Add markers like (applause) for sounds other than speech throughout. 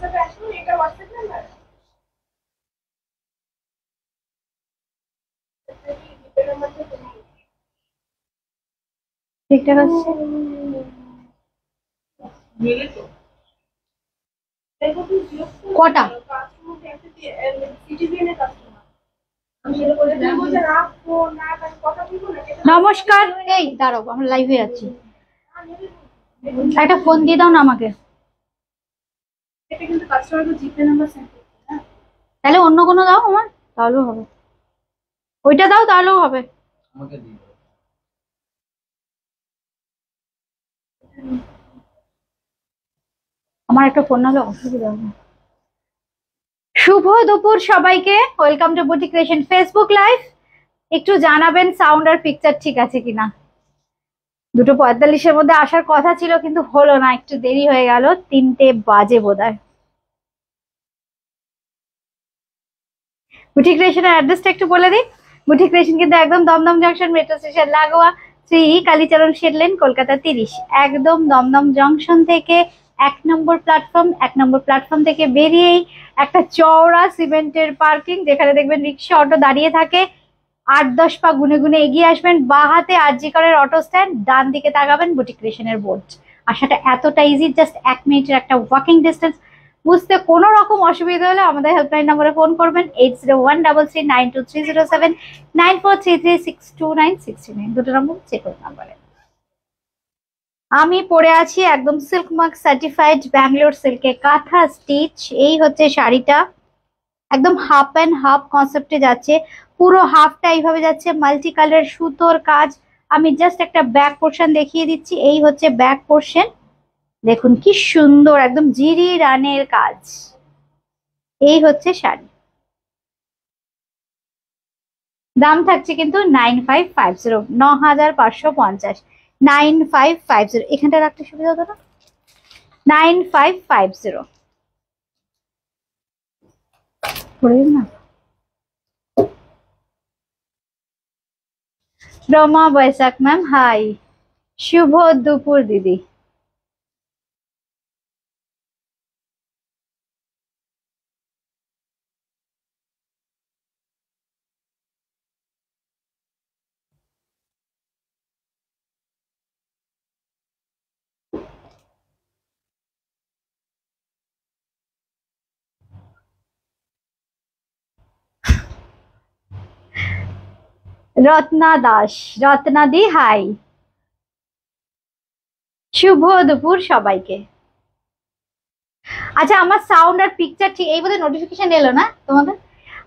কটা নমস্কার এই দাঁড়ো আমার লাইভে আছি একটা ফোন দিয়ে দাও না আমাকে এটা কিন্তু জিপে নাম্বার সেন্ড করতে হ্যাঁ তাহলে অন্য কোনো দাও আমার তাহলেও হবে ওইটা দাও তাহলেও হবে আমাকে দিই আমার একটা ফোন নাহলে অসুবিধা হবে শুভ দুপুর সবাইকে ওয়েলকাম টু বুটি ক্রিয়েশন ফেসবুক লাইভ একটু জানাবেন সাউন্ড আর পিকচার ঠিক আছে কিনা দুটো পঁয়তাল্লিশের মধ্যে আসার কথা ছিল কিন্তু হলো না একটু দেরি হয়ে গেল তিনটে বাজে বোধ বোধহয় বুটি ক্রিয়েশনের অ্যাড্রেসটা একটু বলে দিই বুটিক রেশন কিন্তু একদম দমদম জংশন মেট্রো স্টেশন লাগোয়া শ্রী কালীচরণ শেডলেন কলকাতা তিরিশ একদম দমদম জংশন থেকে এক নম্বর প্ল্যাটফর্ম এক নম্বর প্ল্যাটফর্ম থেকে বেরিয়েই একটা চওড়া সিমেন্টের পার্কিং যেখানে দেখবেন রিক্সা অটো দাঁড়িয়ে থাকে আট দশ পা গুনে গুনে এগিয়ে আসবেন বা হাতে আরজিকরের অটো স্ট্যান্ড ডান দিকে তাকাবেন বুটিক রেশনের বোর্ড আসাটা এতটা ইজি জাস্ট এক মিনিটের একটা ওয়াকিং ডিস্টেন্স বুঝতে কোনো রকম অসুবিধা হলে আমাদের হেল্পলাইন নম্বরে ফোন করবেন eight zero one double three nine two three zero seven nine four three three six two nine six three nine দুটো নম্বর চেক কোনো নম্বরে আমি পরে আছি একদম সিল্ক মার্ক সার্টিফাইড ব্যাঙ্গালোর সিল্কে কাঁথা স্টিচ এই হচ্ছে শাড়িটা একদম হাফ অ্যান্ড হাফ কনসেপ্টে যাচ্ছে পুরো হাফটা এইভাবে যাচ্ছে মাল্টি কালার সুতোর কাজ আমি জাস্ট একটা ব্যাক পোর্শন দেখিয়ে দিচ্ছি এই হচ্ছে ব্যাক পোর্শন দেখুন কি সুন্দর একদম জিরি রানের কাজ এই হচ্ছে শাড়ি দাম থাকছে কিন্তু নাইন ফাইভ ফাইভ জিরো ন হাজার পাঁচশো পঞ্চাশ নাইন ফাইভ ফাইভ জিরো এখানটা রাখতে সুবিধা হতো না নাইন ফাইভ ফাইভ জিরো না রমা বৈশাখ ম্যাম হাই শুভ দুপুর দিদি রত্না দাস রত্না দি হাই শুভ দুপুর সবাইকে আচ্ছা আমার সাউন্ড আর পিকচার ঠিক এই বোধহয় নোটিফিকেশন এলো না তোমাদের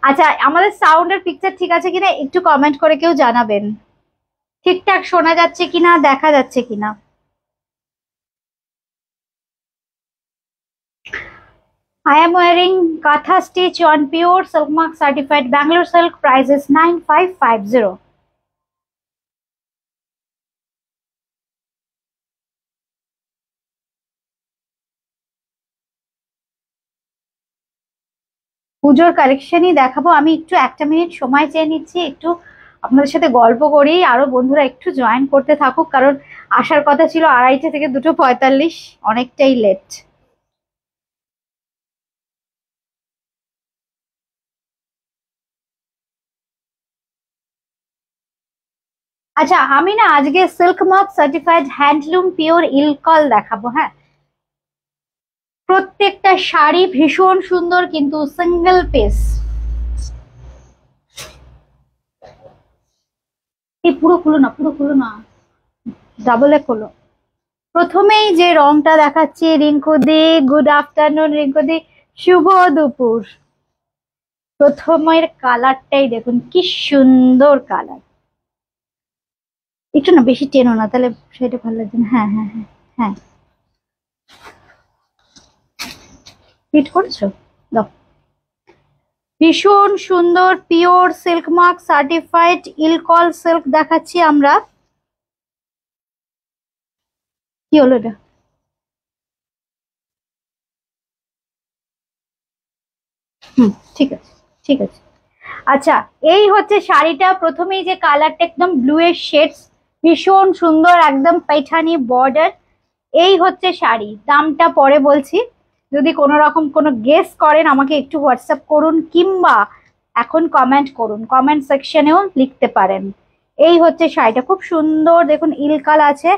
আচ্ছা আমাদের সাউন্ড আর পিকচার ঠিক আছে কিনা একটু কমেন্ট করে কেউ জানাবেন ঠিকঠাক শোনা যাচ্ছে কিনা দেখা যাচ্ছে কিনা I am kantha stitch on pure silk mark certified Bangalore silk prices nine five five zero পুজোর কালেকশনই দেখাবো আমি একটু একটা মিনিট সময় চেয়ে নিচ্ছি একটু আপনাদের সাথে গল্প করি আরও বন্ধুরা একটু জয়েন করতে থাকুক কারণ আসার কথা ছিল আড়াইটে থেকে দুটো পঁয়তাল্লিশ অনেকটাই লেট আচ্ছা আমি না আজকে সিল্ক মথ সার্টিফাইড হ্যান্ডলুম পিওর ইলকল দেখাবো হ্যাঁ প্রত্যেকটা শাড়ি ভীষণ সুন্দর কিন্তু সিঙ্গেল পিস এই পুরো খুলো না পুরো খুলো না ডাবলে খুলো প্রথমেই যে রংটা দেখাচ্ছি রিঙ্কুদি গুড আফটারনুন রিঙ্কুদি শুভ দুপুর প্রথমের কালারটাই দেখুন কি সুন্দর কালার একটু না বেশি টেনো না তাহলে সেটা ভালো লাগছে হ্যাঁ হ্যাঁ হ্যাঁ হ্যাঁ ফিট করেছো দাও ভীষণ সুন্দর pure silk mark certified Ilkal silk দেখাচ্ছি আমরা কি হলো এটা হুম ঠিক আছে ঠিক আছে আচ্ছা এই হচ্ছে শাড়িটা প্রথমেই যে কালারটা একদম ব্লু এর শেডস ভীষণ সুন্দর একদম পাইঠানি বর্ডার এই হচ্ছে শাড়ি দামটা পরে বলছি যদি কোনো রকম কোনো গেস করেন আমাকে একটু হোয়াটসঅ্যাপ করুন কিংবা এখন কমেন্ট করুন কমেন্ট সেকশনেও লিখতে পারেন এই হচ্ছে শাড়িটা খুব সুন্দর দেখুন ইলকাল আছে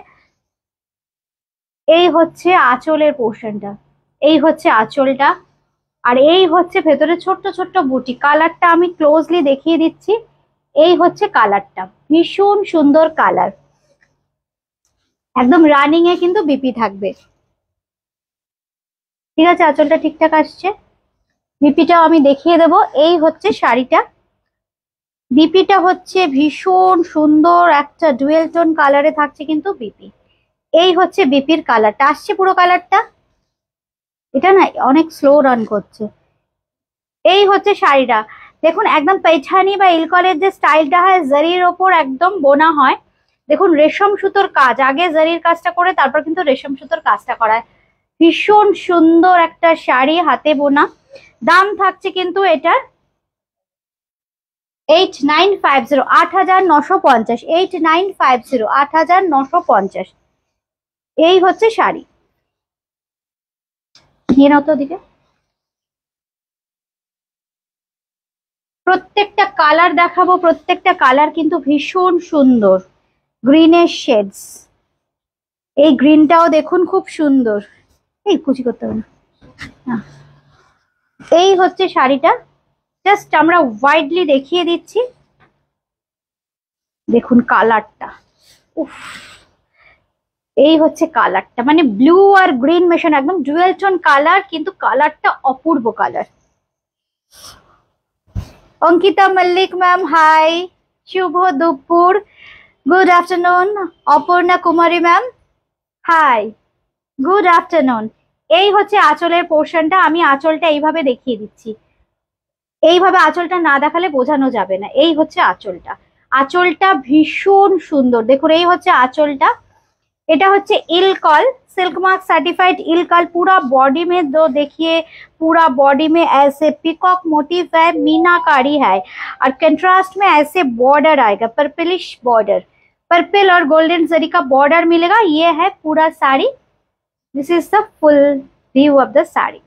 এই হচ্ছে আঁচলের পোর্শনটা এই হচ্ছে আঁচলটা আর এই হচ্ছে ভেতরে ছোট্ট ছোট্ট বুটি কালারটা আমি ক্লোজলি দেখিয়ে দিচ্ছি এই হচ্ছে কালারটা ভীষণ সুন্দর কালার একদম রানিং এ কিন্তু বিপি থাকবে ঠিক আছে আঁচলটা ঠিকঠাক আসছে বিপিটাও আমি দেখিয়ে দেব এই হচ্ছে শাড়িটা বিপিটা হচ্ছে ভীষণ সুন্দর একটা ডুয়েল টোন কালারে থাকছে কিন্তু বিপি এই হচ্ছে বিপির কালারটা আসছে পুরো কালারটা এটা না অনেক স্লো রান করছে এই হচ্ছে শাড়িটা দেখুন একদম পেছানি বা ইলকলের যে স্টাইলটা হয় জারির ওপর একদম বোনা হয় দেখুন রেশম সুতোর কাজ আগে জারির কাজটা করে তারপর কিন্তু রেশম সুতোর কাজটা করায় ভীষণ সুন্দর একটা শাড়ি হাতে বোনা দাম থাকছে কিন্তু এটা এইট নাইন ফাইভ জিরো আট হাজার নশো পঞ্চাশ এইট নাইন ফাইভ জিরো আট হাজার নশো পঞ্চাশ এই হচ্ছে শাড়ি নিয়ে নাও দিকে প্রত্যেকটা কালার দেখাবো প্রত্যেকটা কালার কিন্তু ভীষণ সুন্দর গ্রিনের শেডস এই গ্রিনটাও দেখুন খুব সুন্দর এই কুচি করতে হবে না এই হচ্ছে শাড়িটা জাস্ট আমরা ওয়াইডলি দেখিয়ে দিচ্ছি দেখুন কালারটা উফ এই হচ্ছে কালারটা মানে ব্লু আর গ্রিন মেশন একদম ডুয়েল টোন কালার কিন্তু কালারটা অপূর্ব colour Ankita Mallick ma'am hi শুভ দুপুর good afternoon Aparna Kumari ma'am hi good afternoon এই হচ্ছে আঁচলের পোরশনটা আমি আঁচলটা এইভাবে দেখিয়ে দিচ্ছি এইভাবে আঁচলটা না দেখালে বোঝানো যাবে না এই হচ্ছে আঁচলটা আঁচলটা ভীষণ সুন্দর দেখুন এই হচ্ছে আঁচলটা এটা হচ্ছে ইলকল সিল্কমার্ক সার্টিফাইড ইলকল পুরো বডি মে দেখুন পুরো বডি মে আছে পিকক মোটিভ আছে মিনা কারি আছে আর কন্ট্রাস্ট মে আছে বর্ডার आएगा পার্পলিশ বর্ডার পার্পল আর গোল্ডেন জরি কা বর্ডার মিলেগা ये है पूरा sari This is the full view of the sari.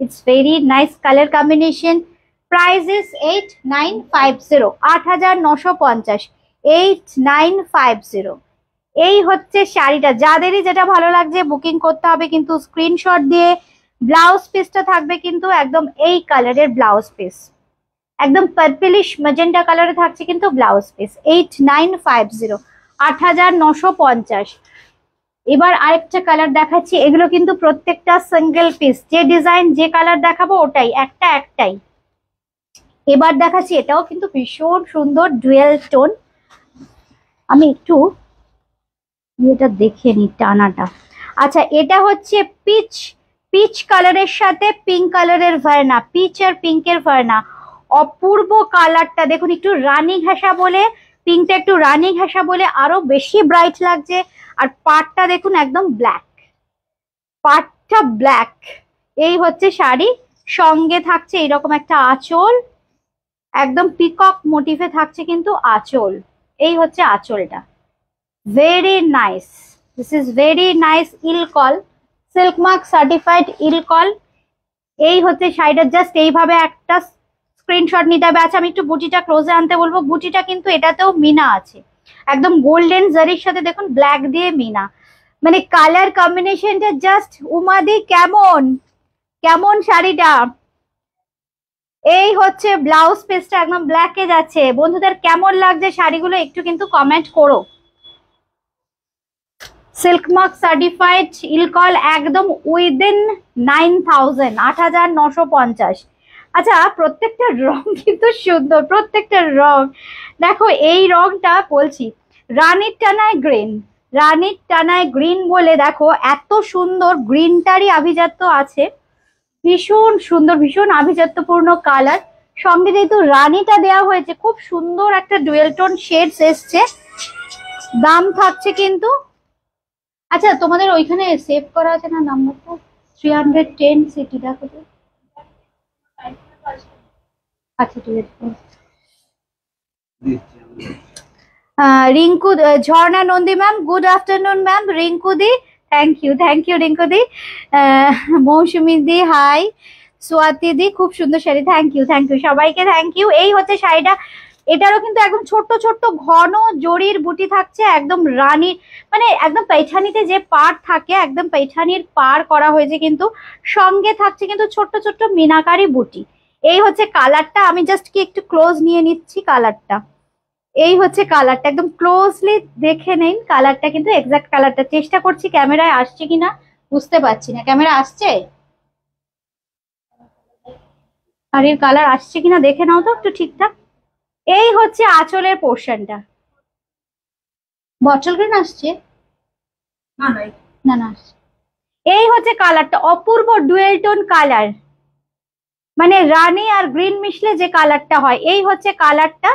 It's very nice color combination. Price is 8950. 8950. 8950. এই হচ্ছে শাড়িটা যাদেরই যেটা ভালো লাগছে বুকিং করতে হবে কিন্তু স্ক্রিনশট দিয়ে ব্লাউজ পিসটা থাকবে কিন্তু একদম এই কালারের ব্লাউজ পিস একদম পার্পলিশ মেজেন্ডা কালারে থাকছে কিন্তু blouse piece eight nine five zero আট হাজার নশো পঞ্চাশ এবার আরেকটা কালার দেখাচ্ছি এগুলো কিন্তু প্রত্যেকটা সিঙ্গেল পিস যে ডিজাইন যে কালার দেখাবো ওটাই একটা একটাই এবার দেখাচ্ছি এটাও কিন্তু ভীষণ সুন্দর ডুয়েল টোন আমি একটু এটা দেখে নি টানাটা আচ্ছা এটা হচ্ছে পিচ পিচ কালারের সাথে পিঙ্ক কালারের ভায়না পিচ আর পিঙ্কের ভার্না অপূর্ব কালারটা দেখুন একটু রানি ঘেঁষা বলে পিঙ্কটা একটু রানি ঘেঁষা বলে আরো বেশি ব্রাইট লাগছে আর পাটটা দেখুন একদম ব্ল্যাক পাটটা ব্ল্যাক এই হচ্ছে শাড়ি সঙ্গে থাকছে এরকম একটা আঁচল একদম পিকক মোটিভে থাকছে কিন্তু আঁচল এই হচ্ছে আঁচলটা very nice this is very nice Ilkal silk mark certified Ilkal এই হচ্ছে শাড়িটা জাস্ট এইভাবে একটা স্ক্রিনশট নিতে হবে আচ্ছা আমি একটু বুটিটা ক্লোজে আনতে বলবো বুটিটা কিন্তু এটাতেও মিনা আছে একদম গোল্ডেন জারির সাথে দেখুন ব্ল্যাক দিয়ে মিনা মানে কালার কম্বিনেশনটা জাস্ট উমাদি কেমন কেমন শাড়িটা এই হচ্ছে ব্লাউজ পেস্টটা একদম ব্ল্যাকে যাচ্ছে বন্ধুদের কেমন লাগছে শাড়িগুলো একটু কিন্তু কমেন্ট করো সিল্কমার্ক সার্টিফাইড ইলকল একদম উইদিন নাইন থাউজেন্ড আট হাজার নশো পঞ্চাশ আচ্ছা প্রত্যেকটা রং কিন্তু সুন্দর প্রত্যেকটা রং দেখো এই রংটা বলছি রানীর টানায় গ্রিন রানীর টানায় গ্রিন বলে দেখো এত সুন্দর গ্রিনটারই আভিজাত্য আছে ভীষণ সুন্দর ভীষণ আভিজাত্যপূর্ণ কালার সঙ্গে যেহেতু রানীটা দেওয়া হয়েছে খুব সুন্দর একটা ডুয়েলটন শেডস এসছে দাম থাকছে কিন্তু আচ্ছা তোমাদের ওইখানে সেভ করা আছে না নাম্বারটা থ্রি হান্ড্রেড টেন সিটি দেখো আচ্ছা Rinku Jharna Nandi ma'am good afternoon ma'am Rinku দি thank you thank you Rinku দি মৌসুমি দি হাই সোয়াতি দি খুব সুন্দর শাড়ি থ্যাংক ইউ থ্যাংক ইউ সবাইকে থ্যাংক ইউ এই হচ্ছে শাড়িটা এটারও কিন্তু একদম ছোট্ট ছোট্ট ঘন জরির বুটি থাকছে একদম রানী মানে একদম পেছানিতে যে পার থাকে একদম পেছানির পার করা হয়েছে কিন্তু সঙ্গে থাকছে কিন্তু ছোট্ট ছোট্ট মিনাকারি বুটি এই হচ্ছে কালারটা আমি জাস্ট কি একটু ক্লোজ নিয়ে নিচ্ছি কালারটা এই হচ্ছে কালারটা একদম ক্লোজলি দেখে নিন কালারটা কিন্তু এক্সাক্ট কালারটা চেষ্টা করছি ক্যামেরায় আসছে কিনা বুঝতে পারছি না ক্যামেরা আসছে শাড়ির কালার আসছে কিনা দেখে নাও তো একটু ঠিকঠাক এই হচ্ছে আঁচলের পোর্শনটা বটল গ্রিন আসছে না না আসছে এই হচ্ছে কালারটা অপূর্ব ডুয়েল টোন কালার মানে রানি আর গ্রিন মিশলে যে কালারটা হয় এই হচ্ছে কালারটা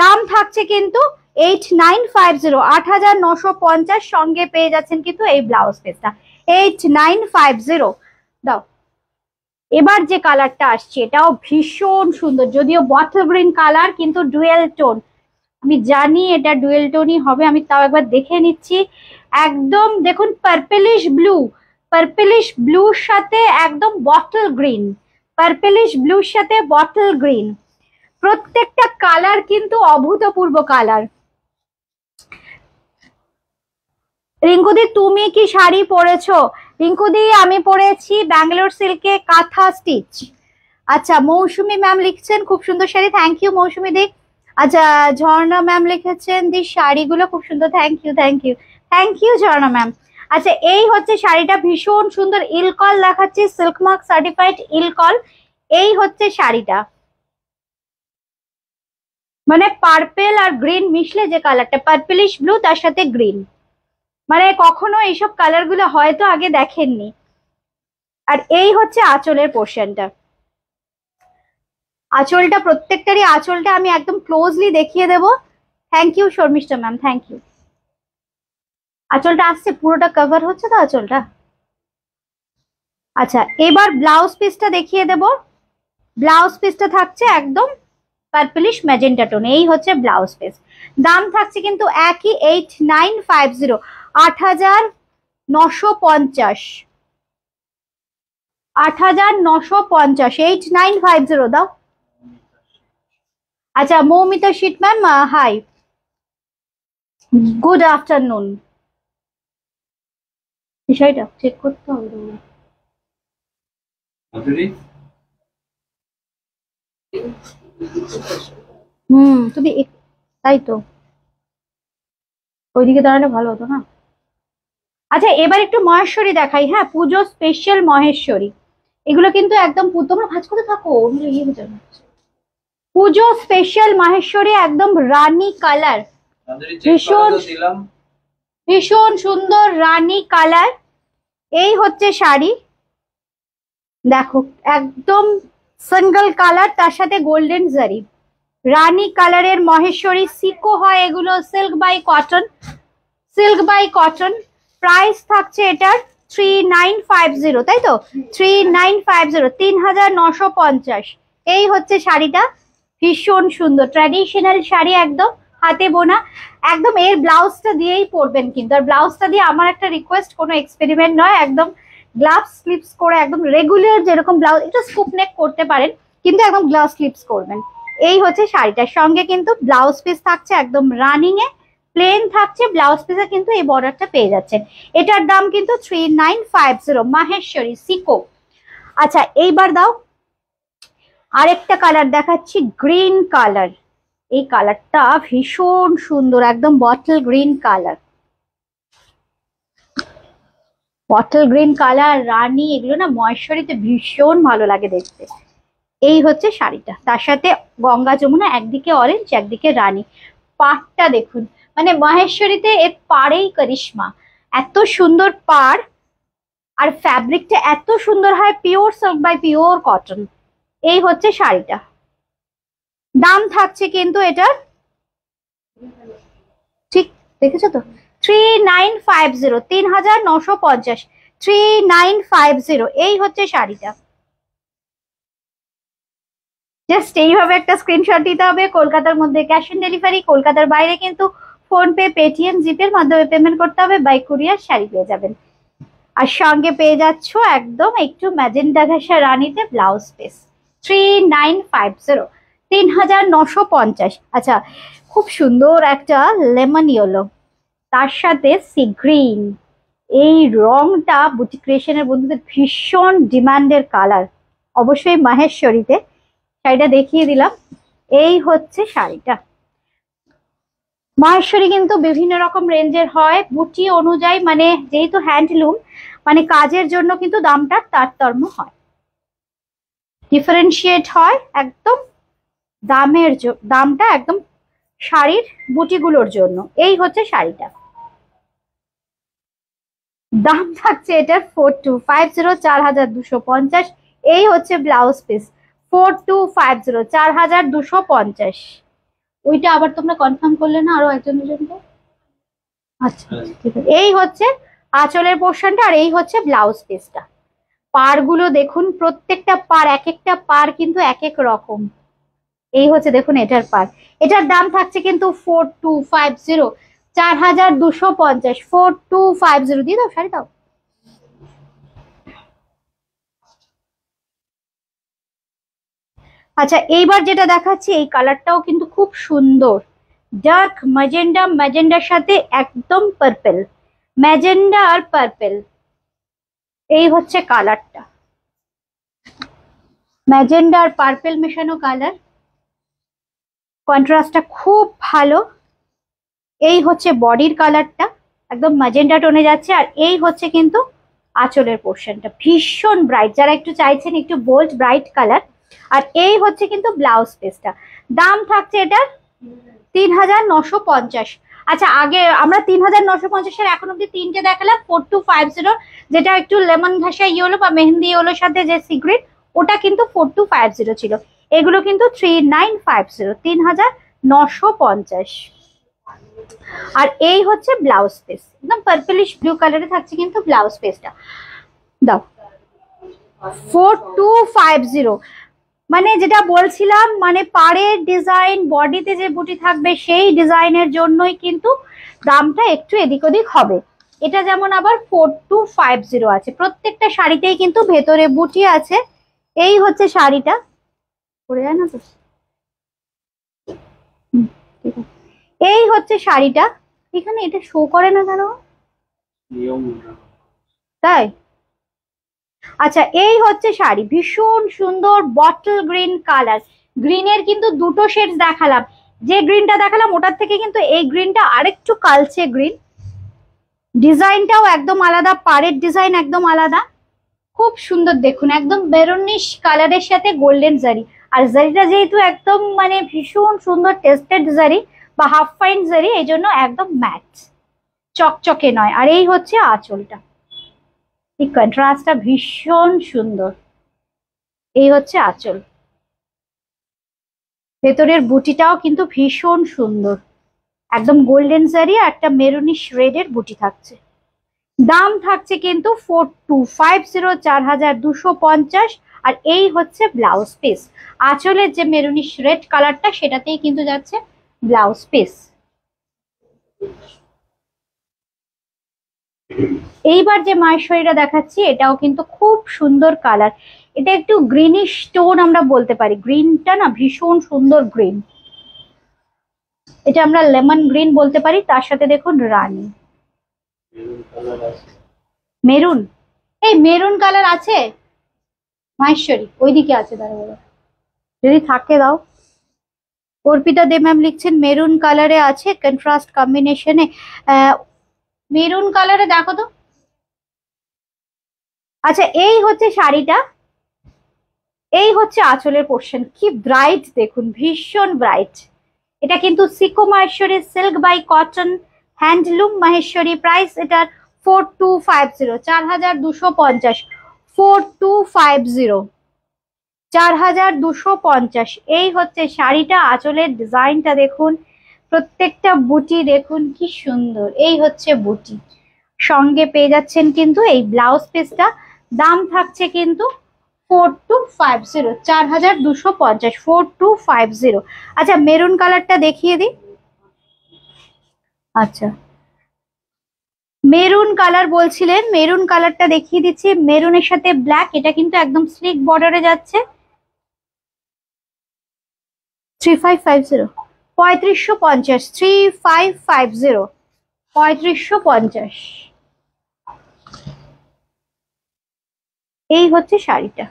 দাম থাকছে কিন্তু এইট নাইন ফাইভ জিরো আট হাজার নশো পঞ্চাশ সঙ্গে পেয়ে যাচ্ছেন কিন্তু এই ব্লাউজ পেসটা এইট নাইন ফাইভ জিরো দাও এবার যে কালারটা আসছে এটাও ভীষণ সুন্দর যদিও বটল গ্রিন কালার কিন্তু ডুয়েল টোন আমি জানি এটা ডুয়েল টোনই হবে আমি তাও একবার দেখে নিচ্ছি একদম দেখুন পার্পেলিশ ব্লু পার্পেলিশ ব্লুর সাথে একদম বটল গ্রিন পার্পেলিশ ব্লুর সাথে বটল গ্রিন প্রত্যেকটা কালার কিন্তু অভূতপূর্ব কালার রিঙ্কুদি তুমি কি শাড়ি পরেছো রিঙ্কুদি আমি পরেছি ব্যাঙ্গালোর সিল্কে কাঁথা স্টিচ আচ্ছা মৌসুমি ম্যাম লিখছেন খুব সুন্দর শাড়ি থ্যাংক ইউ মৌসুমি দি আচ্ছা ঝর্ণা ম্যাম লিখেছেন দি শাড়িগুলো খুব সুন্দর thank you thank you thank you Jharna ma'am আচ্ছা এই হচ্ছে শাড়িটা ভীষণ সুন্দর ইলকল দেখাচ্ছে সিল্কমার্ক সার্টিফাইড ইলকল এই হচ্ছে শাড়িটা মানে পার্পেল আর গ্রিন মিশলে যে কালারটা পার্পেলিশ ব্লু তার সাথে গ্রিন মানে কখনো এইসব কালারগুলো হয়তো আগে দেখেননি আর এই হচ্ছে আঁচলের পোর্শনটা আঁচলটা প্রত্যেকটারই আঁচলটা আমি একদম ক্লোজলি দেখিয়ে দেব thank you Sharmistha ma'am thank you আঁচলটা আসছে পুরোটা কভার হচ্ছে তো আঁচলটা আচ্ছা এবার ব্লাউজ পিসটা দেখিয়ে দেব ব্লাউজ পিসটা থাকছে একদম পার্পলিশ ম্যাজেন্টা টোন এই হচ্ছে ব্লাউজ পিস দাম থাকছে কিন্তু একই এইট নাইন ফাইভ জিরো আট হাজার নশো পঞ্চাশ আট হাজার নশো পঞ্চাশ এইট নাইন ফাইভ জিরো দাও আচ্ছা মৌমিতা শিট ম্যাম হাই গুড আফটারনুন বিষয়টা চেক করতে হবে তোমরা হুম তুমি তাই তো ওইদিকে দাঁড়ালে ভালো হতো না আচ্ছা এবার একটু মহেশ্বরী দেখাই হ্যাঁ পুজো স্পেশাল মহেশ্বরী এগুলো কিন্তু একদম তোমরা ভাজ করে থাকো ইয়ে পুজো স্পেশাল মহেশ্বরী একদম রানী কালার ভীষণ ভীষণ সুন্দর রানী কালার এই হচ্ছে শাড়ি দেখো একদম সিঙ্গল কালার তার সাথে গোল্ডেন জারি রানী কালারের মহেশ্বরী সিকো হয় এগুলো silk by cotton silk by cotton price থাকছে এটার থ্রি নাইন ফাইভ জিরো তাই তো থ্রি নাইন ফাইভ জিরো তিন হাজার নশো পঞ্চাশ এই হচ্ছে শাড়িটা ভীষণ সুন্দর ট্র্যাডিশনাল শাড়ি একদম হাতে বোনা একদম এর ব্লাউজটা দিয়েই পরবেন কিন্তু আর ব্লাউজটা দিয়ে আমার একটা রিকোয়েস্ট কোনো এক্সপেরিমেন্ট নয় একদম গ্লাভস স্লিপস করে একদম রেগুলার যেরকম ব্লাউজ একটু স্কুপ নেক করতে পারেন কিন্তু একদম গ্লাভ স্লিপস করবেন এই হচ্ছে শাড়িটার সঙ্গে কিন্তু ব্লাউজ পিস থাকছে একদম রানিং এ প্লেন থাকছে ব্লাউজ পিসে কিন্তু এই বর্ডারটা পেয়ে যাচ্ছে এটার দাম কিন্তু three nine five zero Maheshwari সিকো আচ্ছা এইবার দাও আরেকটা কালার দেখাচ্ছি গ্রিন কালার এই কালারটা ভীষণ সুন্দর একদম bottle green colour bottle green colour রানী এগুলো না ময়সরিতে ভীষণ ভালো লাগে দেখতে এই হচ্ছে শাড়িটা তার সাথে গঙ্গা যমুনা একদিকে অরেঞ্জ একদিকে রানী পাড়টা দেখুন মানে মহেশ্বরীতে এর পাড়েই করিশ্মা এত সুন্দর পাড় আর ফ্যাব্রিকটা এত সুন্দর হয় pure silk by pure cotton এই হচ্ছে শাড়িটা দাম থাকছে কিন্তু এটার ঠিক দেখেছো তো থ্রি নাইন ফাইভ জিরো তিন হাজার নশো পঞ্চাশ থ্রি নাইন ফাইভ জিরো এই হচ্ছে শাড়িটা জাস্ট এইভাবে একটা স্ক্রিনশট দিতে হবে কলকাতার মধ্যে ক্যাশ অন ডেলিভারি কলকাতার বাইরে কিন্তু ফোনপে পেটিএম জিপের মাধ্যমে পেমেন্ট করতে হবে শাড়ি পেয়ে যাবেন আর সঙ্গে পেয়ে যাচ্ছ একদম একটু ম্যাজেন্ডা ঘাসা রানিতে blouse piece three nine five zero তিন হাজার নশো পঞ্চাশ আচ্ছা খুব সুন্দর একটা লেমন ইয়েলো তার সাথে সি গ্রিন এই রংটা বুটি ক্রিয়েশনের বন্ধুদের ভীষণ ডিমান্ডের কালার অবশ্যই মাহেশ্বরীতে শাড়িটা দেখিয়ে দিলাম এই হচ্ছে শাড়িটা মাহেশ্বরী কিন্তু বিভিন্ন রকম রেঞ্জের হয় বুটি অনুযায়ী মানে যেহেতু হ্যান্ডলুম মানে কাজের জন্য কিন্তু দামটা তারতম্য হয় ডিফারেন্সিয়েট হয় একদম দামের দামটা একদম শাড়ির বুটিগুলোর জন্য এই হচ্ছে শাড়িটা দাম থাকছে এটার ফোর টু ফাইভ জিরো চার হাজার দুশো পঞ্চাশ এই হচ্ছে blouse piece four two five zero চার হাজার দুশো পঞ্চাশ ওইটা আবার তোমরা কনফার্ম করলে না আরো একজন দুজনকে আচ্ছা হ্যাঁ। এই হচ্ছে আঁচলের পোর্শনটা আর এই হচ্ছে ব্লাউজ পিসটা পারগুলো দেখুন প্রত্যেকটা পার এক একটা পার কিন্তু এক এক রকম এই হচ্ছে দেখুন এটার পার এটার দাম থাকছে কিন্তু ফোর টু ফাইভ জিরো চার হাজার দুশো পঞ্চাশ ফোর টু ফাইভ জিরো দিয়ে দাও শাড়ি দাও আচ্ছা এইবার যেটা দেখাচ্ছি এই কালারটাও কিন্তু খুব সুন্দর ডার্ক ম্যাজেন্ডা ম্যাজেন্ডার সাথে একদম পার্পেল ম্যাজেন্ডা আর পার্পেল এই হচ্ছে কালারটা ম্যাজেন্ডা আর পার্পেল মেশানো কালার কন্ট্রাস্টটা খুব ভালো এই হচ্ছে বডির কালারটা একদম মাজেন্ডা টোনে যাচ্ছে আর এই হচ্ছে কিন্তু আঁচলের পোর্শনটা ভীষণ ব্রাইট যারা একটু চাইছেন একটু বোল্ড ব্রাইট কালার আর এই হচ্ছে কিন্তু ব্লাউজ পেসটা দাম থাকছে এটার তিন হাজার নশো পঞ্চাশ আচ্ছা আগে আমরা তিন হাজার নশো পঞ্চাশের এখন অব্দি তিনটে দেখালাম ফোর টু ফাইভ জিরো যেটা একটু লেমন ঘাসা ইয়ে হলো বা মেহেন্দি ইয়ে সাথে যে সিগ্রেট ওটা কিন্তু ফোর টু ফাইভ জিরো ছিল এগুলো কিন্তু থ্রি নাইন ফাইভ জিরো তিন হাজার নশো পঞ্চাশ আর এই হচ্ছে ব্লাউজ পিস একদম পার্পলিশ ব্লু কালারে থাকছে কিন্তু ব্লাউজ পিসটা দাও ফোর টু ফাইভ জিরো মানে যেটা বলছিলাম মানে পাড়ের ডিজাইন বডিতে যে বুটি থাকবে সেই ডিজাইনের জন্যই কিন্তু দামটা একটু এদিক ওদিক হবে এটা যেমন আবার ফোর টু ফাইভ জিরো আছে প্রত্যেকটা শাড়িতেই কিন্তু ভেতরে বুটি আছে এই হচ্ছে শাড়িটা এই হচ্ছে শাড়িটা এখানে এটা শো করে না কেন তাই আচ্ছা এই হচ্ছে শাড়ি ভীষণ সুন্দর বটল গ্রিন কালার গ্রিনের কিন্তু দুটো শেডস দেখালাম যে গ্রিনটা দেখালাম ওটার থেকে কিন্তু এই গ্রিনটা আরেকটু কালচে গ্রিন ডিজাইনটাও একদম আলাদা পারের ডিজাইন একদম আলাদা খুব সুন্দর দেখুন একদম বেরোনিশ কালারের সাথে গোল্ডেন জারি আর জারিটা যেহেতু একদম মানে ভীষণ সুন্দর টেস্টেড জারি বা হাফ ফাইন জারি এই জন্য একদম ম্যাট চকচকে নয় আর এই হচ্ছে আঁচলটা ঠিক কন্ট্রাস্টটা ভীষণ সুন্দর এই হচ্ছে আঁচল ভেতরের বুটিটাও কিন্তু ভীষণ সুন্দর একদম গোল্ডেন জারি আর একটা মেরুনিশ রেডের বুটি থাকছে দাম থাকছে কিন্তু ফোর টু ফাইভ জিরো চার হাজার দুশো পঞ্চাশ আর এই হচ্ছে ব্লাউজ পিস আঁচলের যে মেরুনিশ রেড কালারটা সেটাতেই কিন্তু যাচ্ছে ব্লাউজ পিস এইবার যে মায়েশ্বরীটা দেখাচ্ছি এটাও কিন্তু খুব সুন্দর কালার এটা একটু গ্রিনিশ টোন আমরা বলতে পারি গ্রিনটা না ভীষণ সুন্দর গ্রিন এটা আমরা লেমন গ্রিন বলতে পারি তার সাথে দেখুন রানি মেরুন এই মেরুন কালার আছে মাহেশ্বরী ওইদিকে আছে দাঁড়া বলো যদি থাকে দাও অর্পিতা দে ম্যাম লিখছেন মেরুন কালারে আছে কন্ট্রাস্ট কম্বিনেশনে মেরুন কালারে দেখো তো আচ্ছা এই হচ্ছে শাড়িটা এই হচ্ছে আঁচলের পোর্শন কি ব্রাইট দেখুন ভীষণ ব্রাইট এটা কিন্তু সিকো Maheshwari silk by cotton handloom Maheshwari price এটার ফোর টু ফাইভ জিরো চার হাজার দুশো পঞ্চাশ ফোর টু ফাইভ জিরো চার হাজার দুশো পঞ্চাশ এই হচ্ছে শাড়িটা আঁচলের ডিজাইনটা দেখুন প্রত্যেকটা বুটি দেখুন কি সুন্দর এই হচ্ছে বুটি সঙ্গে পেয়ে যাচ্ছেন কিন্তু এই ব্লাউজ পিসটা দাম থাকছে কিন্তু ফোর টু ফাইভ জিরো চার হাজার দুশো পঞ্চাশ ফোর টু ফাইভ জিরো আচ্ছা মেরুন কালারটা দেখিয়ে দিই আচ্ছা মেরুন কালার বলছিলেন মেরুন কালারটা দেখিয়ে দিচ্ছি মেরুনের সাথে ব্ল্যাক এটা কিন্তু একদম স্লিক বর্ডারে যাচ্ছে থ্রি ফাইভ ফাইভ জিরো পঁয়ত্রিশশো পঞ্চাশ থ্রি ফাইভ ফাইভ জিরো পঁয়ত্রিশশো পঞ্চাশ এই হচ্ছে শাড়িটা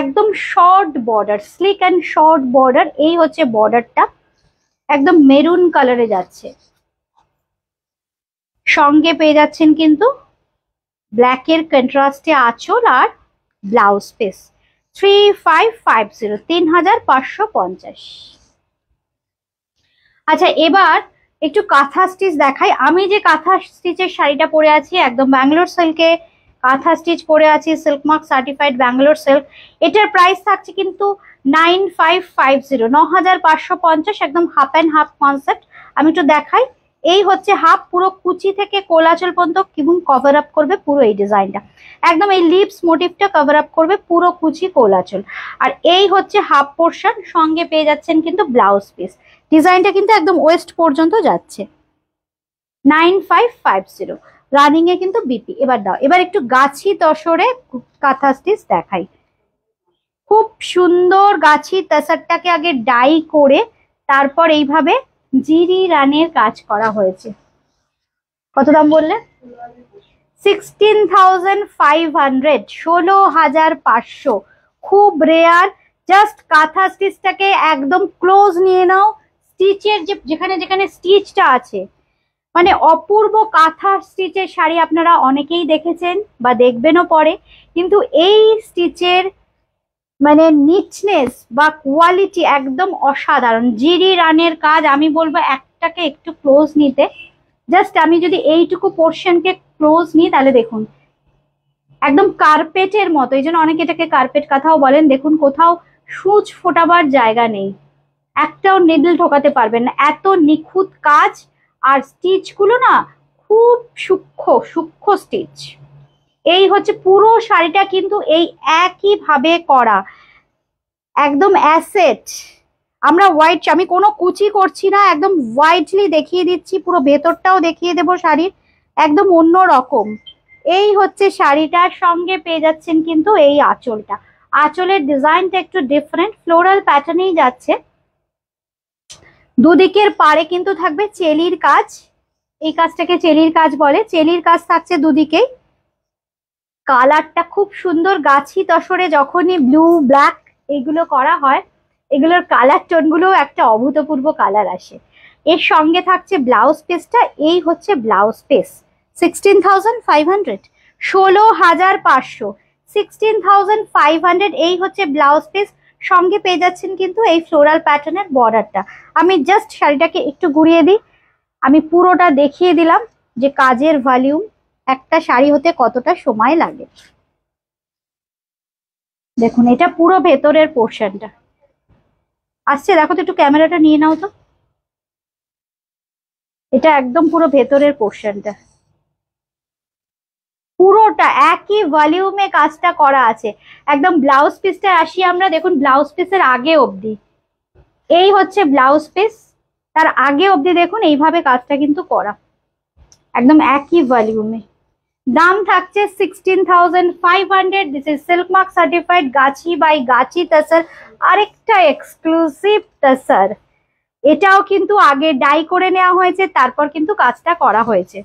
একদম short border sleek and short border এই হচ্ছে বর্ডারটা একদম মেরুন কালারে যাচ্ছে সঙ্গে পেয়ে যাচ্ছেন কিন্তু ব্ল্যাকের কন্ট্রাস্টে আঁচল আর blouse piece three five five zero তিন হাজার পাঁচশো পঞ্চাশ আচ্ছা এবার একটু কাঁথা স্টিচ দেখাই আমি যে কাঁথা স্টিচের শাড়িটা পরে আছি একদম ব্যাঙ্গালোর সিল্কে কাঁথা স্টিচ পরে আছি সিল্কমার্ক সার্টিফাইড ব্যাঙ্গালোর সিল্ক এটার প্রাইস থাকছে কিন্তু নাইন ফাইভ ফাইভ জিরো ন হাজার পাঁচশো পঞ্চাশ একদম হাফ অ্যান্ড হাফ কনসেপ্ট আমি একটু দেখাই এই হচ্ছে হাফ পুরো কুচি থেকে কোলাচল পর্যন্ত এবং কভার আপ করবে পুরো এই ডিজাইনটা একদম এই লিপস মোটিভটা কভার আপ করবে পুরো কুচি কোলাচল আর এই হচ্ছে হাফ পোর্শন সঙ্গে পেয়ে যাচ্ছেন কিন্তু ব্লাউজ পিস ডিজাইনটা কিন্তু একদম ওয়েস্ট পর্যন্ত যাচ্ছে নাইন ফাইভ ফাইভ জিরো রানিংয়ে কিন্তু বিপি এবার দাও এবার একটু গাছি তসরে কাঁথা স্টিচ দেখাই খুব সুন্দর গাছি তেসারটাকে আগে ডাই করে তারপর এইভাবে জিরি রানের কাজ করা হয়েছে কত দাম বললে সিক্সটিন থাউজেন্ড ফাইভ হান্ড্রেড ষোলো হাজার পাঁচশো খুব রেয়ার জাস্ট কাঁথা স্টিচটাকে একদম ক্লোজ নিয়ে নাও স্টিচের যে যেখানে যেখানে স্টিচটা আছে মানে অপূর্ব কাঁথা স্টিচের শাড়ি আপনারা অনেকেই দেখেছেন বা দেখবেনও পরে কিন্তু এই স্টিচের মানে নিচনেস বা কোয়ালিটি একদম অসাধারণ জিরি রানের কাজ আমি বলবো একটাকে একটু ক্লোজ নিতে জাস্ট আমি যদি এইটুকু পোর্শনকে ক্লোজ নিই তাহলে দেখুন একদম কার্পেটের মতো এই জন্য অনেকে এটাকে কার্পেট কথাও বলেন দেখুন কোথাও সূচ ফোটাবার জায়গা নেই একটাও নেডল ঢোকাতে পারবেন না এত নিখুঁত কাজ আর স্টিচগুলো না খুব সূক্ষ্ম সূক্ষ্ম স্টিচ এই হচ্ছে পুরো শাড়িটা কিন্তু এই একইভাবে করা একদম অ্যাসেট আমরা হোয়াইট আমি কোনো কুচি করছি না একদম হোয়াইটলি দেখিয়ে দিচ্ছি পুরো ভেতরটাও দেখিয়ে দেব শাড়ির একদম অন্য রকম এই হচ্ছে শাড়িটার সঙ্গে পেয়ে যাচ্ছেন কিন্তু এই আঁচলটা আঁচলের ডিজাইনটা একটু ডিফারেন্ট ফ্লোরাল প্যাটার্নেই যাচ্ছে দুদিকের পারে কিন্তু থাকবে চেলির কাজ এই কাজটাকে চেলির কাজ বলে চেলির কাজ থাকছে দুদিকেই কালারটা খুব সুন্দর গাছি তসরে যখনই ব্লু ব্ল্যাক এগুলো করা হয় এগুলোর কালার টোনগুলোও একটা অভূতপূর্ব কালার আসে এর সঙ্গে থাকছে ব্লাউজ পেসটা এই হচ্ছে blouse piece sixteen thousand five hundred ষোলো হাজার পাঁচশো সিক্সটিন থাউজেন্ড ফাইভ হান্ড্রেড এই হচ্ছে ব্লাউজ পেস সঙ্গে পেয়ে যাচ্ছেন কিন্তু এই ফ্লোরাল প্যাটার্নের বর্ডারটা আমি জাস্ট শাড়িটাকে একটু ঘুরিয়ে দিই আমি পুরোটা দেখিয়ে দিলাম যে কাজের ভলিউম একটা শাড়ি হতে কতটা সময় লাগে দেখুন এটা পুরো ভেতরের পোর্শনটা আসছে দেখো তো একটু ক্যামেরাটা নিয়ে নাও তো এটা একদম পুরো ভেতরের পোর্শনটা পুরোটা একই ভলিউমে কাজটা করা আছে একদম ব্লাউজ পিসটা আসি আমরা দেখুন ব্লাউজ পিসের আগে অবধি এই হচ্ছে ব্লাউজ পিস তার আগে অবধি দেখুন এইভাবে কাজটা কিন্তু করা একদম একই ভলিউমে দাম থাকছে sixteen thousand five hundred this is certified গাছি বাই গাছি তাসার আরেকটা এক্সক্লুসিভ তাসার এটাও কিন্তু আগে ডাই করে নেওয়া হয়েছে তারপর কিন্তু কাজটা করা হয়েছে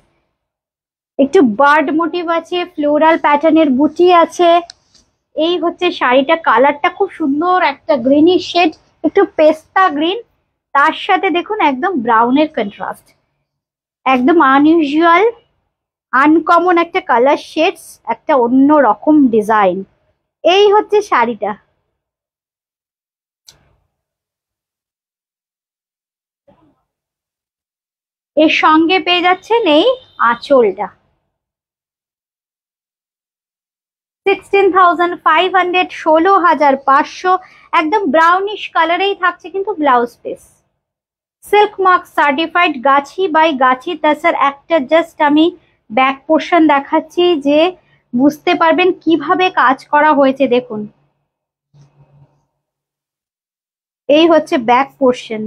একটু বার্ড মোটিভ আছে ফ্লোরাল প্যাটার্নের বুটি আছে এই হচ্ছে শাড়িটা কালারটা খুব সুন্দর একটা গ্রিনি শেড একটু পেস্তা গ্রিন তার সাথে দেখুন একদম ব্রাউনের কন্ট্রাস্ট একদম আনইউজুয়াল আনকমন একটা কালার শেডস একটা অন্য রকম ডিজাইন এই হচ্ছে শাড়িটা এর সঙ্গে পেয়ে যাচ্ছেন এই আঁচলটা সিক্সটিন থাউজেন্ড ফাইভ হান্ড্রেড ষোলো হাজার পাঁচশো একদম ব্রাউনিশ কালারেই থাকছে কিন্তু blouse piece silk mark certified গাছি বাই গাছি তাছাড়া একটা জাস্ট আমি ব্যাক পোর্শন দেখাচ্ছি যে বুঝতে পারবেন কিভাবে কাজ করা হয়েছে দেখুন এই হচ্ছে ব্যাক পোর্শন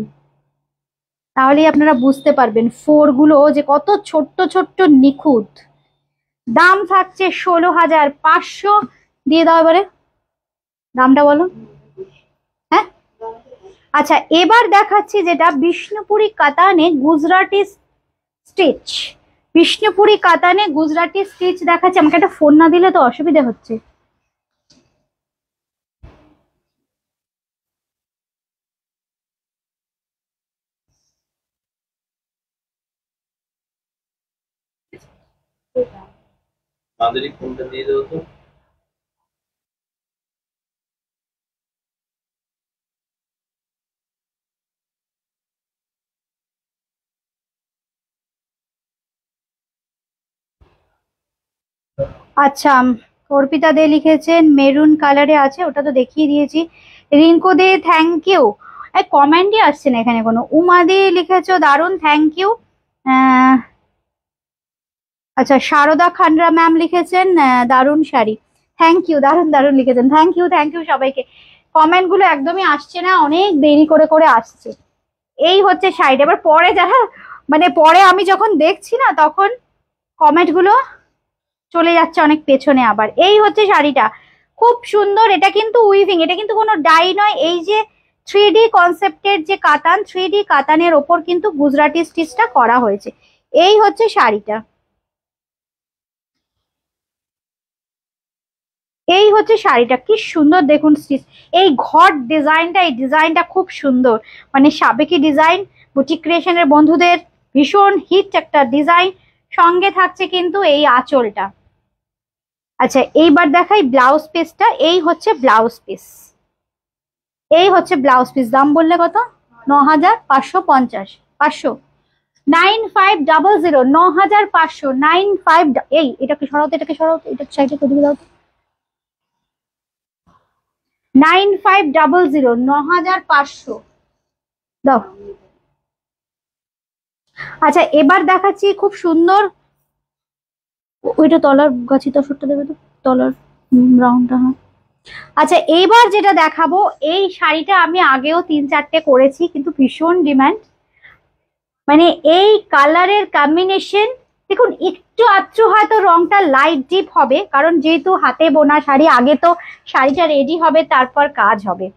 তাহলেই আপনারা বুঝতে পারবেন ফোর গুলো যে কত ছোট্ট ছোট্ট নিখুঁত দাম থাকছে ষোলো হাজার পাঁচশো দিয়ে দাও এবারে দামটা বলো হ্যাঁ আচ্ছা এবার দেখাচ্ছি যেটা বিষ্ণুপুরী কাতানে গুজরাটি স্টেচ বিষ্ণুপুরি কাতানে গুজরাটি স্টিচ দেখাচ্ছে আমাকে একটা ফোন না দিলে তো অসুবিধা হচ্ছে তাদেরই ফোনটা দিয়ে দেবো তো আচ্ছা অর্পিতা দে লিখেছেন মেরুন কালারে আছে ওটা তো দেখিয়ে দিয়েছি রিঙ্কু দে থ্যাংক ইউ এক কমেন্টই আসছে না এখানে কোনো উমা দে লিখেছো দারুণ থ্যাংক ইউ আচ্ছা শারদা খান্ডরা ম্যাম লিখেছেন দারুণ শাড়ি থ্যাংক ইউ দারুণ দারুণ লিখেছেন থ্যাংক ইউ থ্যাংক ইউ সবাইকে কমেন্টগুলো একদমই আসছে না অনেক দেরি করে করে আসছে এই হচ্ছে সাইড এবার পরে যারা মানে পরে আমি যখন দেখছি না তখন কমেন্টগুলো চলে যাচ্ছে অনেক পেছনে আবার এই হচ্ছে শাড়িটা খুব সুন্দর এটা কিন্তু উইভিং এটা কিন্তু কোনো ডাই নয় এই যে থ্রি ডি কনসেপ্টের যে কাতান থ্রি ডি কাতানের ওপর কিন্তু গুজরাটি স্টিচটা করা হয়েছে এই হচ্ছে শাড়িটা এই হচ্ছে শাড়িটা কি সুন্দর দেখুন স্টিচ এই ঘর ডিজাইনটা এই ডিজাইনটা খুব সুন্দর মানে সাবেকি ডিজাইন বুটিক ক্রিয়েশনের বন্ধুদের ভীষণ হিট একটা ডিজাইন সঙ্গে থাকছে কিন্তু এই আঁচলটা আচ্ছা এইবার দেখাই ব্লাউজ পিসটা এই হচ্ছে ব্লাউজ পিস এই হচ্ছে ব্লাউজ পিস দাম বললে কত ন হাজার পাঁচশো পঞ্চাশ পাঁচশো নাইন ফাইভ ডাবল জিরো ন হাজার পাঁচশো নাইন ফাইভ এই এটাকে সরাও এটাকে সরাও এটা সাইডে কোথায় দাও নাইন ফাইভ ডাবল জিরো ন হাজার পাঁচশো দাও আচ্ছা এবার দেখাচ্ছি খুব সুন্দর ওইটা তলার গাছি তসরটা দেবে তো তলার রাউন্ডটা হ্যাঁ আচ্ছা এইবার যেটা দেখাবো এই শাড়িটা আমি আগেও তিন চারটে করেছি কিন্তু ভীষণ ডিম্যান্ড মানে এই কালারের কম্বিনেশন দেখুন একটু আচ্ছু হয়তো রংটা লাইট ডিপ হবে কারণ যেহেতু হাতে বোনা শাড়ি আগে তো শাড়িটা রেডি হবে তারপর কাজ হবে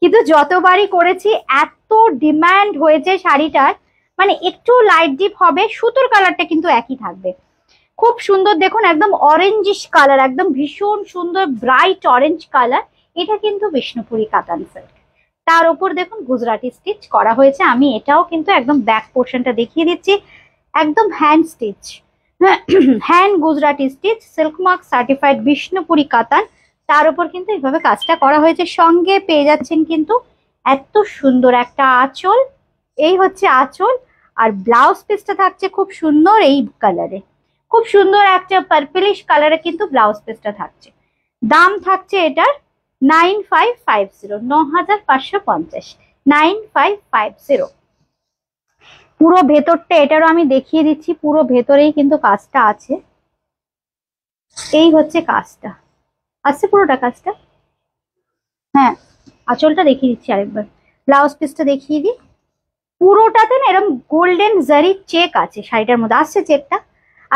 কিন্তু যতবারই করেছি এত ডিম্যান্ড হয়েছে শাড়িটার মানে একটু লাইট ডিপ হবে সুতোর কালারটা কিন্তু একই থাকবে খুব সুন্দর দেখুন একদম অরেঞ্জ কালার একদম ভীষণ সুন্দর ব্রাইট অরেঞ্জ কালার এটা কিন্তু বিষ্ণুপুরি কাতান সিল্ক তার উপর দেখুন গুজরাটি স্টিচ করা হয়েছে আমি এটাও কিন্তু একদম ব্যাক পোর্শনটা দেখিয়ে দিচ্ছি একদম hand stitch hand Gujarati stitch silk mark certified Bishnupuri katan তার উপর কিন্তু এইভাবে কাজটা করা হয়েছে সঙ্গে পেয়ে যাচ্ছেন কিন্তু এত সুন্দর একটা আঁচল এই হচ্ছে আঁচল আর ব্লাউজ পিসটা থাকছে খুব সুন্দর এই কালারে খুব সুন্দর একটা পার্পেলিশ কালারে কিন্তু ব্লাউজ পিসটা থাকছে দাম থাকছে এটার নাইন ফাইভ ফাইভ জিরো ন হাজার পাঁচশো পঞ্চাশ নাইন ফাইভ ফাইভ জিরো পুরো ভেতরটা এটারও আমি দেখিয়ে দিচ্ছি পুরো ভেতরেই কিন্তু কাজটা আছে এই হচ্ছে কাজটা আসছে পুরোটা কাজটা হ্যাঁ আচলটা দেখিয়ে দিচ্ছি আরেকবার ব্লাউজ পিসটা দেখিয়ে দিই পুরোটাতে না এরকম গোল্ডেন জারি চেক আছে শাড়িটার মধ্যে আসছে চেকটা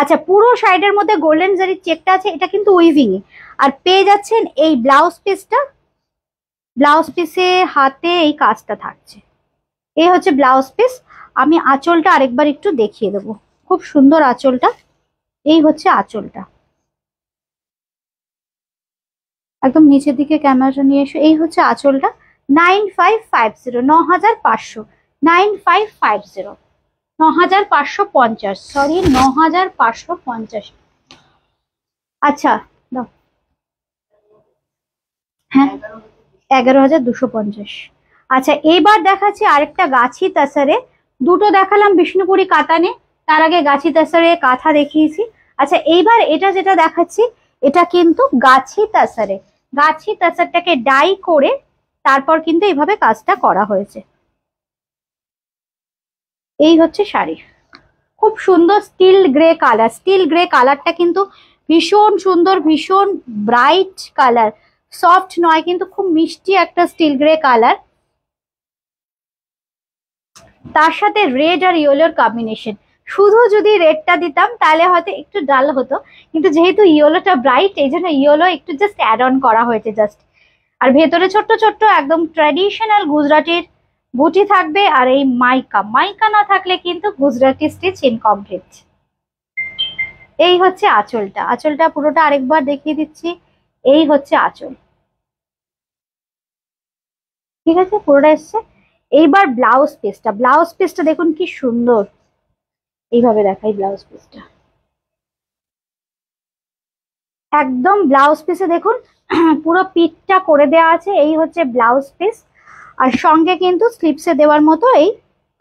আচ্ছা পুরো সাইডের মধ্যে গোল্ডেন জারির চেকটা আছে এটা কিন্তু উইভিং এ আর পেয়ে যাচ্ছেন এই ব্লাউজ পিসটা ব্লাউজ পিসে হাতে এই কাজটা থাকছে এই হচ্ছে ব্লাউজ পিস আমি আঁচলটা আরেকবার একটু দেখিয়ে দেব খুব সুন্দর আঁচলটা এই হচ্ছে আঁচলটা একদম নিচের দিকে ক্যামেরাটা নিয়ে এসো এই হচ্ছে আঁচলটা নাইন ফাইভ ফাইভ জিরো ন হাজার পাঁচশো নাইন ফাইভ ফাইভ জিরো ন হাজার পাঁচশো পঞ্চাশ সরি ন হাজার পাঁচশো পঞ্চাশ আচ্ছা দাও হ্যাঁ এগারো হাজার দুশো পঞ্চাশ আচ্ছা এইবার দেখাচ্ছি আরেকটা গাছি তাসারে দুটো দেখালাম বিষ্ণুপুরি কাতানে তার আগে গাছি তাসারে কাঁথা দেখিয়েছি আচ্ছা এইবার এটা যেটা দেখাচ্ছি এটা কিন্তু গাছি তাসারে গাছি তাসারটাকে ডাই করে তারপর কিন্তু এইভাবে কাজটা করা হয়েছে এই হচ্ছে শাড়ি খুব সুন্দর steel grey colour steel grey কালারটা কিন্তু ভীষণ সুন্দর ভীষণ ব্রাইট কালার সফট নয় কিন্তু খুব মিষ্টি একটা স্টিল গ্রে কালার তার সাথে রেড আর ইয়েলোর কম্বিনেশন শুধু যদি রেডটা দিতাম তাহলে হয়তো একটু ডাল হতো কিন্তু যেহেতু ইয়েলোটা ব্রাইট এই জন্য ইয়েলো একটু জাস্ট অ্যাড অন করা হয়েছে জাস্ট আর ভেতরে ছোট্ট ছোট্ট একদম ট্র্যাডিশনাল গুজরাটের বুটি থাকবে আর এই মাইকা মাইকা না থাকলে কিন্তু গুজরাটি স্টিচ ইনকমপ্লিট এই হচ্ছে আঁচলটা আঁচলটা পুরোটা আরেকবার দেখিয়ে দিচ্ছি এই হচ্ছে আঁচল ঠিক আছে পুরোটা এসছে এইবার ব্লাউজ পিসটা ব্লাউজ পিসটা দেখুন কি সুন্দর এইভাবে দেখাই ব্লাউজ পিসটা একদম ব্লাউজ পিসে দেখুন পুরো পিঠটা করে দেওয়া আছে এই হচ্ছে ব্লাউজ পিস আর সঙ্গে কিন্তু স্লিপসে দেওয়ার মতো এই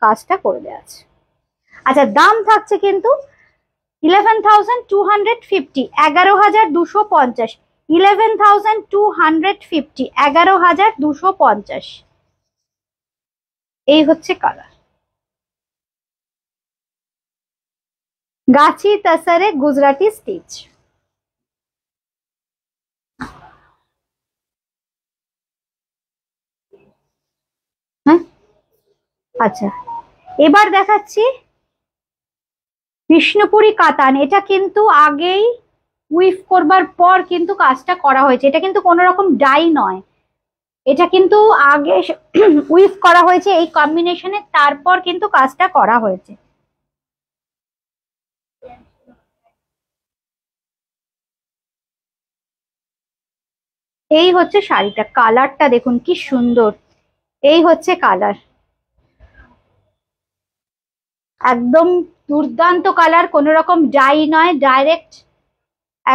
কাজটা করে দেওয়া আছে আচ্ছা দাম থাকছে কিন্তু eleven thousand two hundred fifty এগারো হাজার দুশো পঞ্চাশ eleven thousand two hundred fifty এগারো হাজার দুশো পঞ্চাশ এই হচ্ছে কালার গাছি তাসারে গুজরাটি স্টিচ আচ্ছা এবার দেখাচ্ছি বিষ্ণুপুরি কাতান এটা কিন্তু আগেই উইফ করবার পর কিন্তু কাজটা করা হয়েছে এটা কিন্তু কোনো রকম ডাই নয় এটা কিন্তু আগে উইফ (clears throat) করা হয়েছে এই কম্বিনেশনে তারপর কিন্তু কাজটা করা হয়েছে এই হচ্ছে শাড়িটা কালারটা দেখুন কি সুন্দর এই হচ্ছে কালার একদম দুর্দান্ত কালার কোনো রকম ডাই নয় ডাইরেক্ট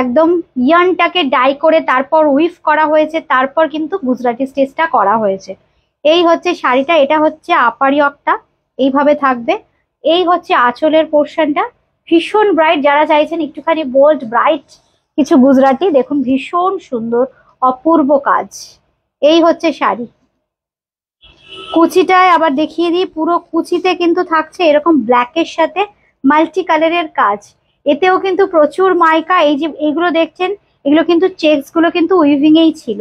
একদম ইয়ানটাকে ডাই করে তারপর উইফ করা হয়েছে তারপর কিন্তু গুজরাটি স্টেজটা করা হয়েছে এই হচ্ছে শাড়িটা এটা হচ্ছে আপারি অকটা এইভাবে থাকবে এই হচ্ছে আঁচলের পোর্শনটা ভীষণ ব্রাইট যারা চাইছেন একটুখানি বোল্ড ব্রাইট কিছু গুজরাটি দেখুন ভীষণ সুন্দর অপূর্ব কাজ এই হচ্ছে শাড়ি কুচিটায় আবার দেখিয়ে দিই পুরো কুচিতে কিন্তু থাকছে এরকম ব্ল্যাকের সাথে মাল্টি কালারের কাজ এতেও কিন্তু প্রচুর মাইকা এই যে এগুলো দেখছেন এগুলো কিন্তু চেকসগুলো কিন্তু উইভিংয়েই ছিল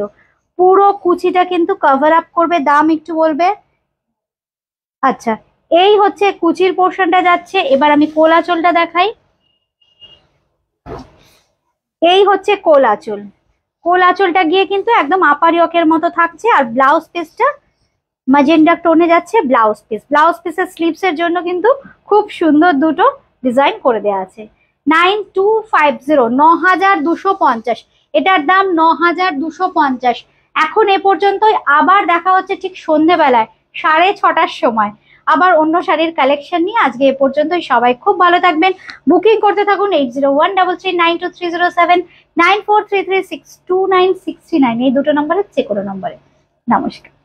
পুরো কুচিটা কিন্তু কভার আপ করবে দাম একটু বলবে আচ্ছা এই হচ্ছে কুচির পোর্শনটা যাচ্ছে এবার আমি কোলাচলটা দেখাই এই হচ্ছে কোলাচল কোলাচলটা গিয়ে কিন্তু একদম আপারিয়কের মতো থাকছে আর ব্লাউজ পিসটা মাজেন্ডা টোনে যাচ্ছে ব্লাউজ পিস ব্লাউজ পিসের এর জন্য কিন্তু খুব সুন্দর দুটো ডিজাইন করে দেওয়া আছে নাইন টু ফাইভ জিরো ন হাজার দুশো পঞ্চাশ এটার দাম ন হাজার দুশো পঞ্চাশ এখন এ পর্যন্তই আবার দেখা হচ্ছে ঠিক সন্ধেবেলায় সাড়ে ছটার সময় আবার অন্য শাড়ির কালেকশন নিয়ে আজকে এ পর্যন্তই সবাই খুব ভালো থাকবেন বুকিং করতে থাকুন eight zero one double three nine two three zero seven nine four three three six two nine six three nine এই দুটো নম্বরে যে কোনো নম্বরে নমস্কার